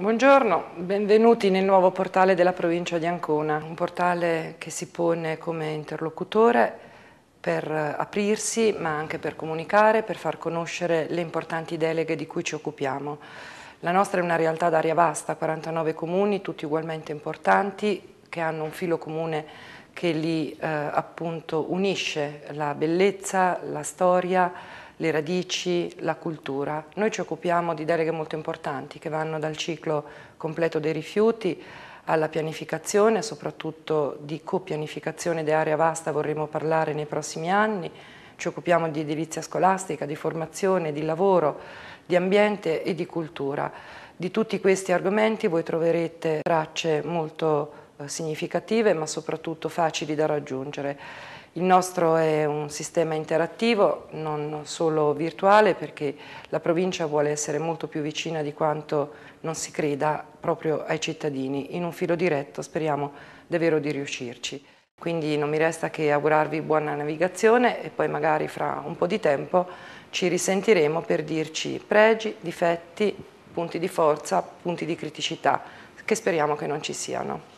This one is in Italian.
Buongiorno, benvenuti nel nuovo portale della provincia di Ancona, un portale che si pone come interlocutore per aprirsi ma anche per comunicare, per far conoscere le importanti deleghe di cui ci occupiamo. La nostra è una realtà d'aria vasta, 49 comuni, tutti ugualmente importanti, che hanno un filo comune che li eh, appunto unisce la bellezza, la storia, le radici, la cultura. Noi ci occupiamo di deleghe molto importanti che vanno dal ciclo completo dei rifiuti alla pianificazione, soprattutto di copianificazione di area vasta vorremmo parlare nei prossimi anni, ci occupiamo di edilizia scolastica, di formazione, di lavoro, di ambiente e di cultura. Di tutti questi argomenti voi troverete tracce molto eh, significative ma soprattutto facili da raggiungere. Il nostro è un sistema interattivo, non solo virtuale, perché la provincia vuole essere molto più vicina di quanto non si creda proprio ai cittadini. In un filo diretto speriamo davvero di riuscirci. Quindi non mi resta che augurarvi buona navigazione e poi magari fra un po' di tempo ci risentiremo per dirci pregi, difetti, punti di forza, punti di criticità, che speriamo che non ci siano.